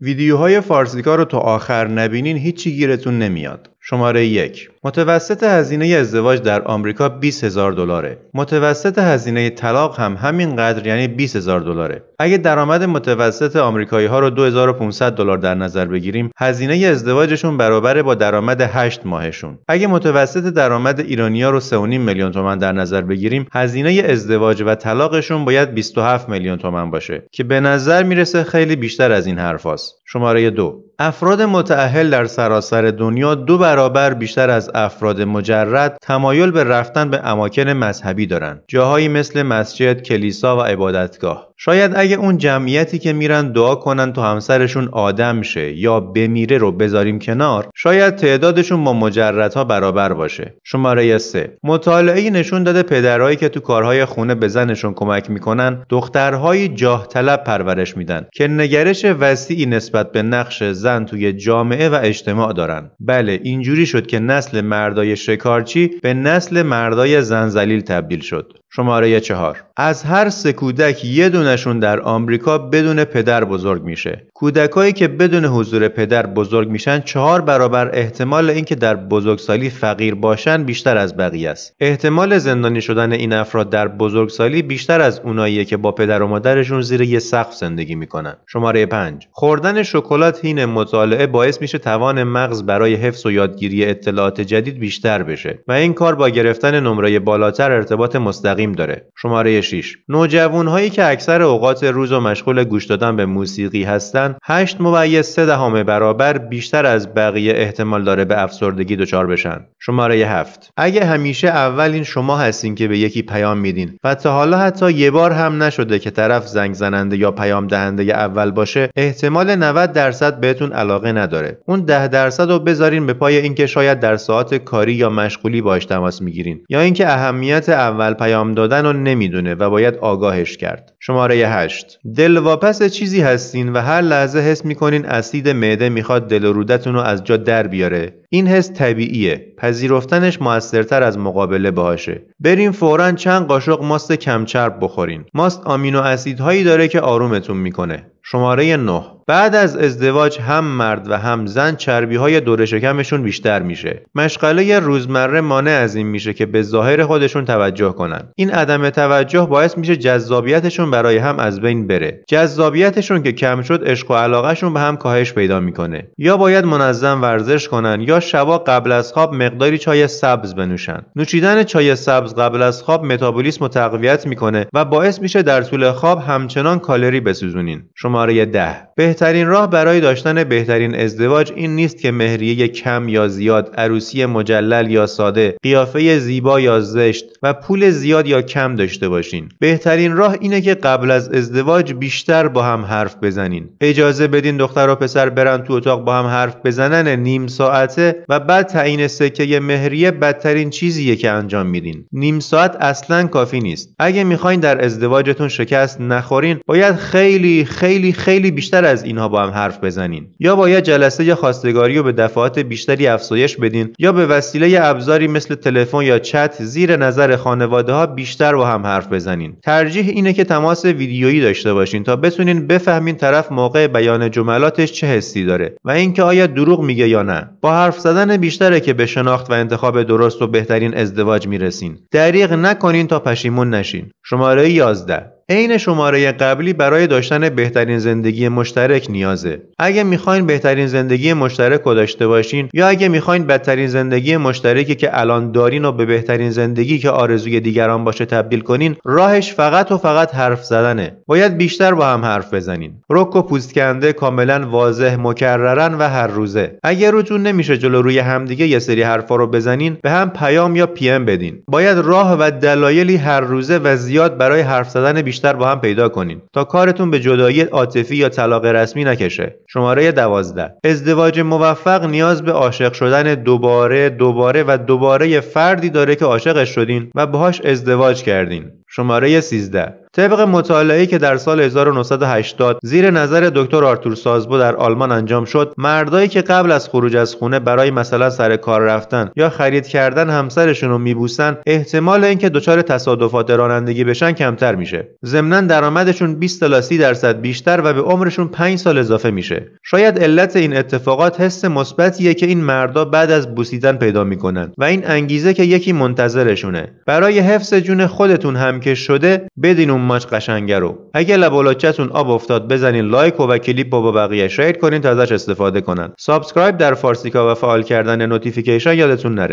ویدیوهای فارسیکا رو تا آخر نبینین هیچی گیرتون نمیاد شماره یک متوسط هزینه ازدواج در آمریکا 20 هزار دلاره. متوسط هزینه طلاق هم همین قدر یعنی 20 هزار دلاره. اگه درآمد متوسط آمریکایی ها رو 2500 دلار در نظر بگیریم، هزینه ازدواجشون برابر با درآمد 8 ماهشون. اگه متوسط درآمد ایرانیا رو 3.5 میلیون تومان در نظر بگیریم، هزینه ازدواج و طلاقشون باید 27 میلیون تومان باشه که به نظر میرسه خیلی بیشتر از این حرفاست. شماره دو افراد متأهل در سراسر دنیا دو برابر بیشتر از افراد مجرد تمایل به رفتن به اماکن مذهبی دارند جاهایی مثل مسجد کلیسا و عبادتگاه شاید اگه اون جمعیتی که میرن دعا کنن تو همسرشون آدم شه یا بمیره رو بذاریم کنار شاید تعدادشون با مجردها برابر باشه شماره سه مطالعه نشون داده پدرهایی که تو کارهای خونه به زنشون کمک میکنن دخترهایی جاه پرورش میدن که نگرش وسیعی نسبت به نقش زن توی جامعه و اجتماع دارن بله اینجوری شد که نسل مردای شکارچی به نسل مردای زن زلیل تبدیل شد شماره چهار از هر سه کودک یه دونشون در آمریکا بدون پدر بزرگ میشه کودکایی که بدون حضور پدر بزرگ میشن چهار برابر احتمال اینکه در بزرگسالی فقیر باشن بیشتر از بقیه است احتمال زندانی شدن این افراد در بزرگسالی بیشتر از اوناییه که با پدر و مادرشون زیر یه سقف زندگی میکنن شماره 5 خوردن شکلات هین مطالعه باعث میشه توان مغز برای حفظ و یادگیری اطلاعات جدید بیشتر بشه و این کار با گرفتن نمره بالاتر ارتباط مستقیم مستقیم داره شماره 6 نوجوانهایی که اکثر اوقات روز و مشغول گوش دادن به موسیقی هستند 8 ممیز 3 دهم برابر بیشتر از بقیه احتمال داره به افسردگی دچار بشن شماره 7 اگه همیشه اولین شما هستین که به یکی پیام میدین و تا حالا حتی یه بار هم نشده که طرف زنگ زننده یا پیام دهنده اول باشه احتمال 90 درصد بهتون علاقه نداره اون 10 درصد رو بذارین به پای اینکه شاید در ساعات کاری یا مشغولی باش تماس میگیرین یا اینکه اهمیت اول پیام دادن رو نمیدونه و باید آگاهش کرد شماره 8 دلواپس چیزی هستین و هر لحظه حس میکنین اسید معده میخواد دل رودتون رو از جا در بیاره این حس طبیعیه پذیرفتنش موثرتر از مقابله باشه بریم فورا چند قاشق ماست کمچرب بخورین ماست آمینو اسیدهایی داره که آرومتون میکنه شماره 9 بعد از ازدواج هم مرد و هم زن چربی های دور شکمشون بیشتر میشه. مشغله روزمره مانع از این میشه که به ظاهر خودشون توجه کنن. این عدم توجه باعث میشه جذابیتشون برای هم از بین بره. جذابیتشون که کم شد عشق و علاقهشون به هم کاهش پیدا میکنه. یا باید منظم ورزش کنن یا شبا قبل از خواب مقداری چای سبز بنوشن نوشیدن چای سبز قبل از خواب متابولیسم رو تقویت میکنه و باعث میشه در طول خواب همچنان کالری بسوزونین شماره ده بهترین راه برای داشتن بهترین ازدواج این نیست که مهریه کم یا زیاد عروسی مجلل یا ساده قیافه زیبا یا زشت و پول زیاد یا کم داشته باشین بهترین راه اینه که قبل از ازدواج بیشتر با هم حرف بزنین اجازه بدین دختر و پسر برن تو اتاق با هم حرف بزنن نیم ساعته و بعد تعیین سکه مهریه بدترین چیزیه که انجام میدین نیم ساعت اصلا کافی نیست اگه میخواین در ازدواجتون شکست نخورین باید خیلی خیلی خیلی بیشتر از اینها با هم حرف بزنین یا باید جلسه خواستگاری رو به دفعات بیشتری افزایش بدین یا به وسیله ابزاری مثل تلفن یا چت زیر نظر خانواده ها بیشتر با هم حرف بزنین ترجیح اینه که تماس ویدیویی داشته باشین تا بتونین بفهمین طرف موقع بیان جملاتش چه حسی داره و اینکه آیا دروغ میگه یا نه با حرف زدن بیشتره که به شناخت و انتخاب درست و بهترین ازدواج میرسین دریغ نکنین تا پشیمون نشین شماره 11 عین شماره قبلی برای داشتن بهترین زندگی مشترک نیازه اگه میخواین بهترین زندگی مشترک رو داشته باشین یا اگه میخواین بدترین زندگی مشترکی که الان دارین و به بهترین زندگی که آرزوی دیگران باشه تبدیل کنین راهش فقط و فقط حرف زدنه باید بیشتر با هم حرف بزنین رک و کنده کاملا واضح مکررن و هر روزه اگه روتون نمیشه جلو روی همدیگه یه سری حرفا رو بزنین به هم پیام یا پیم بدین باید راه و دلایلی هر روزه و زیاد برای حرف زدن بیشتر بیشتر با هم پیدا کنین تا کارتون به جدایی عاطفی یا طلاق رسمی نکشه شماره 12 ازدواج موفق نیاز به عاشق شدن دوباره دوباره و دوباره فردی داره که عاشقش شدین و باهاش ازدواج کردین شماره 13 طبق مطالعه‌ای که در سال 1980 زیر نظر دکتر آرتور سازبو در آلمان انجام شد مردایی که قبل از خروج از خونه برای مثلا سر کار رفتن یا خرید کردن همسرشون رو میبوسن احتمال اینکه دچار تصادفات رانندگی بشن کمتر میشه ضمنا درآمدشون 20 تا 30 درصد بیشتر و به عمرشون 5 سال اضافه میشه شاید علت این اتفاقات حس مثبتیه که این مردا بعد از بوسیدن پیدا میکنن و این انگیزه که یکی منتظرشونه برای حفظ جون خودتون هم که شده بدین اون ماچ قشنگه رو اگه لبالاچتون آب افتاد بزنین لایک و کلیپ با, با بقیه شیر کنین تا ازش استفاده کنن سابسکرایب در فارسیکا و فعال کردن نوتیفیکیشن یادتون نره